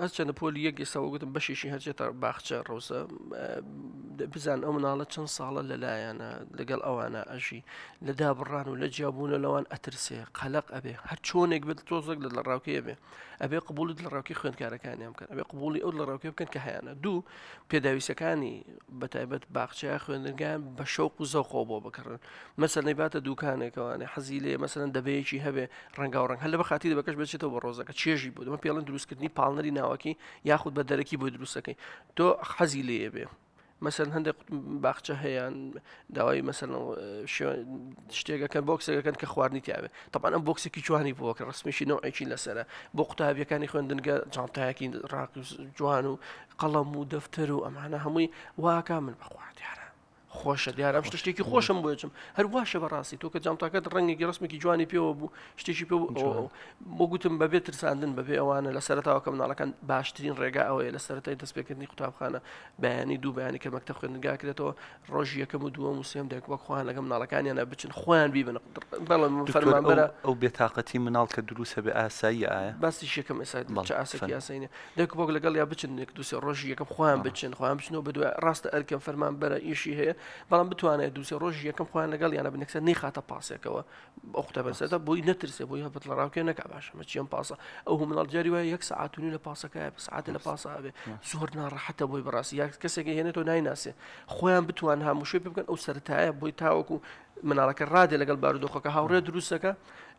از پۆلی یەک ئێستا بشیشی بەشیشی چه تا باخچە روزه بزان ئەو مناڵە چەند ساڵە لەلایەنە لەگەڵ ئەوانە ئەژی لە دابڕان و لە جیاببوونە لەوان ئەترسێ قەلق ئەبێ هەر چۆنێک بێت تۆزێک لە ڕاوکێ بێ ئەبێ قبولت لە ڕاوکی خوێندکارەکانیان بکەن ئەبێ قبولی ئەو لە ڕاوکێ بکەن کە هیانە دوو پێداویستەکانی بەتایبەت باخچای خوێندنگان بە شەوق و زەوخۆ بۆ بکڕن مەسەر نەیباتە دوکانێکەوانێ حەزی لێ مەسەرەن دەبەیەکی هەبێ ڕەنگە و ڕنگ هەل لە بەخاتی دەبەکەش بچێتەوە بە ڕۆزەکە چێژی بوو دەمە پێڵن دروستکردنی پاڵنەری ناوەکی یاخود بە دەرەکی بۆی دروستەکەی تۆ حەزی لێ بێ مەسن هەندێک باخچە هەیەیان داوای مەسن شتێکەکەن بۆکسەکەن کە خواردنی تیاوێت طبعا ئەم بۆکسێکی جوانی بۆکە ڕسمێکی نەوەیکی لەسرە بۆ قوتابیەکانی خوێندنگە جانتایەکی ڕاق جوان و قەڵەم و دەفتەر و ئەمانە هەمووی واکە من بەخواردیارە خۆشە دیارە شت شتێکی خۆشم بۆچم هەر واشە بەڕاستی تۆ کە جامتاکەت ڕەنگێکی ڕسمێکی جوانی پێوە بوو شتێکی پێ بۆگوتم بەبێت ترساندن بەبێ ئەوانە لە سەرتاوە کە مناڵەکان باشترین ڕێگا ئەوەیە لە سەرای دەستپێکردنی قوتابخانە بەیانی دوو بەیانی کە مەکتە خوێنگاکرێتەوە ڕۆژی یەکەم و دووەم وسێم دێک وەک خۆیان لەگەم ناڵەکانیانە بچن خۆیان بیبن بەڵم فەرمانبەرە ئەو بێتاقەتی مناڵ کە دروستە بێ ئاسایی ئایا باسی شەکەم ئێسا ئاسەکی یاسینە دەک بۆک لەگەڵ یا بچن دوسێ ڕۆژی یەکەم خۆیان بچن خۆیان بچنەوە بەدوای ڕاستە ئەرکەم فەرمان بەرە ئیشی هەیە بەڵام بتوانێت دووسێ ڕۆژ یەکەم خۆیان لەگەڵ یانە بنەکسە نەیخاتە پاسێکەوە ئۆختە بەسەدە بۆی نەترسێ بۆی هەبت لە ڕاوکێ نەکە باشە مەچیان پاسە ئەو منڵ جاری وایە یەک سعاتونی لە پاسەکەی سعات لە پاسە ئاێ زۆر ناڕەحەتە بۆی بەڕاستی یا کەسێکی هێنێتەوە نایناسێ خۆیان بتوان هاموشێ بکەن ئەو سەرتایە بۆی تاوەکو مناڵەکە ڕادێ لەگەڵ بارودۆخەکە هاوڕێ دروستەکە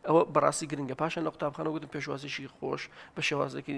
ئەوە بەڕاستی گرنگگە پاشان لە قوتابخانە گوتم پێشوازیشی خۆش بە شێوازەکی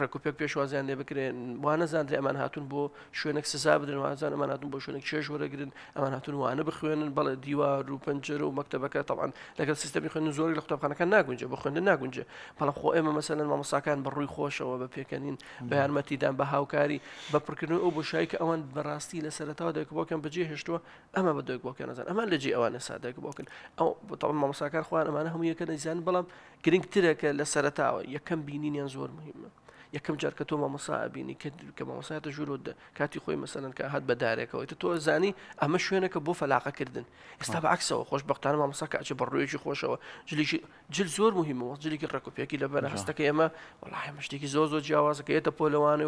ڕێکوپێک پێشوازیان لێ بکرێن وانە زانری ئەمان هاتون بۆ شوێنێک سزا بدرن وازان ئەمان هاتون بۆ شوێنێک چێژ وەرەگرن ئەمان هاتون وانە بخوێنن بەڵێ دیوار و پەنجەر و مەکتتەبەکە تاوان لەگەڵ سیستمی خوێن زۆر لە قوتابخانەکە ناگونجە بە خوێنە ناگونجە بەڵام خۆ ئێمە مەسەن مامەساکان بە ڕووی خۆشەوە بە پێکەنین بە یارمەتیدان بە هاوکاری بە پرکردن ئەو بۆ شایی کە ئەوان بەڕاستی لە سەرەتەوە دەکبۆکەم بەجێ هێشتووە ئەمە بە دەکبۆکە نزان ئەمان لەجێ ئەوە ناتوانێت سادەک بۆکن ئەو بەڵام مامۆساکار خوان ئەمانە هەموو یەکە نەزیان بەڵام گرنگترەکە لە سەرتاوە یەکەم بینینیان زۆر مهمە یەکەم جار کە تۆ مامۆسابینی کە مامۆسایەتە ژورۆ کاتی خۆی مەسەن کە هات بە دارێکەوەی تۆ زانی ئەمە شوێنەکە بۆ فەلاقەکردن ئێستا بەعکسەوە خۆش بەختانە مامۆساکە ئەچ بەڕێژی خۆشەوە جلیشی جل زۆر مهمەوە جلیکی ڕکوپێکی لە بەرە هەستەکە ئێمە وڵای مەشتێکی زۆ زۆ جیاوازەکە ێتە پۆلەوانێ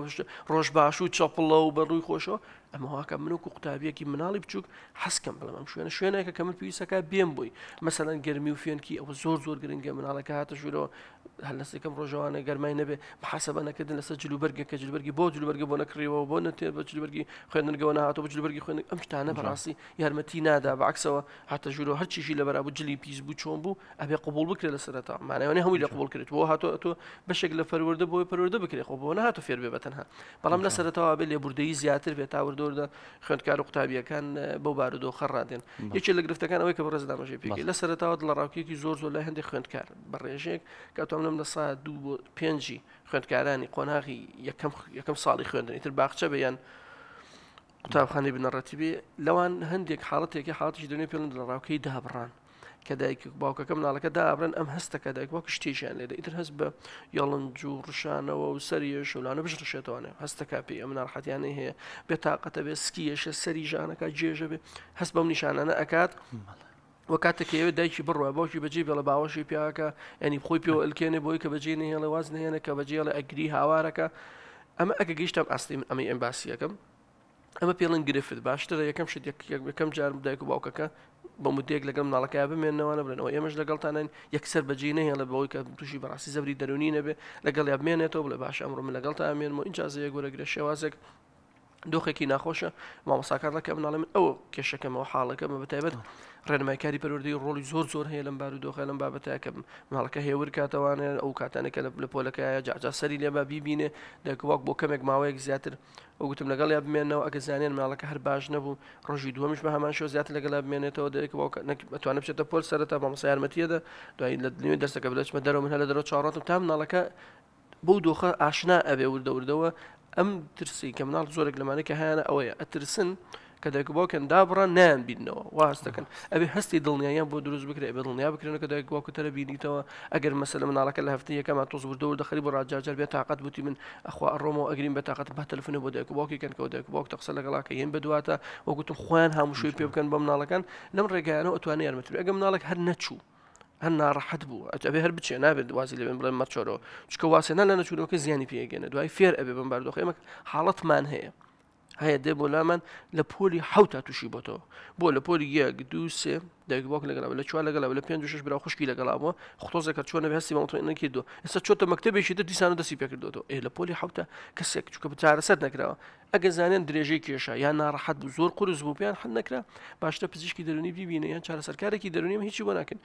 ڕۆژ باش و چاپڵە و بەڕووی خۆشەوە ئەمە هاکە من و قوقتابیەکی مناڵی بچووک حەسکەم بڵم شوێنە شوێنێکە کە من پێویستەکە بێم بووی مەسەەن گەرمی و فێنکی ئەوە زۆر زۆر گرنگگە مناڵەکە هاتە ژوورەوە هەلستەکەم ڕۆژەوانە گەرمای نەبێ حەسەبەنەکە دەکردن لەسەر جلوبەرگە کە جلوبەرگی بۆ جلوبەرگە بۆ نەکڕیەوە بۆ نەتێ بە جلوبەرگی خوێنەرگەوە نهاتەوە بە جلوبەرگی خوێن ئەم شتانە بەڕاستی یارمەتی نادا بە عکسەوە هاتە ژورۆ هەرچیشی لە بەرابوو جلی پیس بوو چۆن بوو ئەبێ قوبول بکرێت لە سەرەتا مانایوانێ هەمووی لە قوبول کرێت بۆ هاتۆ تۆ بەشێک لە فەروەردە بۆی پەروەردە بکرێت خۆ بۆ نهاتۆ فێر بێ بەتەنها بەڵام لە سەرەتەوە بێ لێبوردەی زیاتر بێت تاوردۆردا خوێندکار و قوتابیەکان بەو بارودۆ خەڕادێن یەکێک لە گرفتەکان ئەوەی کە بە ڕزدامەژێ پێکی لە سەرەتاوە دڵ ڕاوکیەکی زۆر زۆر لە هەندێک خوێندکار بە ڕێژێک کە تۆم لەم لە سا دوو بۆ پێنجی خوێندکاران ینی قۆناغی یەکەم ساڵی خوێندن ئیتر باخچە بیان قوتابخانەی بنەڕەتیبێ لەوان هەندێک حاڵەتێکی حڵاتیش دونێ پێڵند لە ڕاوکەی دابڕان کە دایک باوکەکە مناڵەکە دابرن ئەم هەستەکە دایک باوک شتێکیان لێدا ئیتر هەست بە یاڵنج و ڕشانەوە و سەریە شولانە بش ڕشێتوانێ هەستەکە پێی ئەم ناڕحەتیانەی هەیە بێتاقەتە بێ سکیەشە سەری ژانەکە جێژە بێ هەست بەم نیشانانە ئەکات مەڵە وە کاتێک ئێوە دایکی بڕە بۆشی بەجێ بێڵە باوەشی پیاکە ینی خۆی پێ ئەلکێنێ بۆی کە بەجێ نهێڵە واز نهێنە کە بەجێڵە ئەگری هاوارەکە ئەمە ئەگە گەیشتم ئاستی ئەمە ئەمباسیەکەم ئەمە پێڵن گرفت باشترە یەکەم شت یەکەم جارم دایک و باوکەکە بە مودێک لەگەم ناڵەکە بمێنەوەە بنەوە ئێمەش لەگەڵتانین یەکسەر بەجێ نهێڵە بەوەی کە تووشی بەڕاستی زەبری دەرونی نەبێ لەگەڵ یامێنێتەوە بڵێ باش ئەمڕۆ من لەگەڵ تا ئامێنەوە اینجازەیە گۆرە گرە شێوازێک دۆخێکی ناخۆشە مامۆساکار لەکە مناڵێ من ئەوە کێشەکەمەوە حاڵەکەمە بەتایبەت ڕێنمایکاری پەروەردەی ڕۆلی زۆر زۆر هەیە لەم بار و دۆخە لەم بابەتەکە ماڵەکە هێور کاتەوانێت ئەو کاتانەکە لە پۆلەکەیە جاجا سەری لێبا بیبینێ دەکوواک بۆ کەمێک ماوەیەک زیاتر ئەوگوتم لەگەڵ یا بمێنەوە ئەگە زانێن ماڵەکە هەر باش نەبوو ڕۆژی دووەمیش بە هەمان شۆ زیاتر لەگەڵا بمێنێتەوە دەتوانە بچێتە پۆل سەرتا مامەسا یارمەتیەدە دوای لە دنیوی دەستەکە بلەچمە دەرەوە من هە لە دەرەوە چاڕاتم تام ناڵەکە بەو دۆخە ئاشنا ئەبێ وردەوردەوە ئەم ترسی کە مناڵ زۆرێک دابرا هیانە بين نوا کە دایکباوکەن دابڕە نیان بینەوە واستەکەن ئەبێ هەستی دڵنیایان بۆ دروست بکرێ كذا كبو كتر بيني تەرە اجر مثلا من على لە هەفتەیە كما تصبر دور دەخلی برا ڕاجاجار بێ تااقت بوتي من ئەخوا ئەڕۆمەوە ئەگرین بە بو بە تەلفنە بۆ دایکباوکیکەن کەەوە دایکباوک تەقسە لەگەڵاکە یەن بەدواتە وەگوتم خویان هەمووشوی پێ بکەن بە مناڵەکان لەم ڕێگایانەوە ئەتوانێ یارمەتر ئەگەم منالك هەر نتشو هەننا ڕحەت بوو ئەبێ هەر بچێ نابێت وازی لەبێن بڵێ مەچۆرەوە چکە واسێنە لە نەچوونەوەکە زیانی پێگەێنە دوای فێر ئەبێ بمباردۆخ ئێمە حاڵەتمان هەیە هەیە دێ بۆ لامان لە پۆلی حوتا تووشی بۆتەوە بۆ لە پۆلی یەک دو سێ دەگوواک لەگەڵ لە چوار لەگەڵ لە پێ شش برا خوشکی لەگەڵاوەوە خۆزەکە چۆنە هەستی ماڵتۆێنەکی دو ئێستا چۆتە مەکتتەبێکی دە دیسانە دەسی پێکردەوە ئێ لە پۆلی حوتە کەسێک چکە بچارەسەر نکراوە ئەگە زانێن درێژەی کێشە یان ناڕەحەت زۆر قرس بوو پێیان حەن نکرا باشتە پزیشکی دەرونی ببینە یان چارە سەرکارێکی دەرونیم هیچی بۆ ناکەن.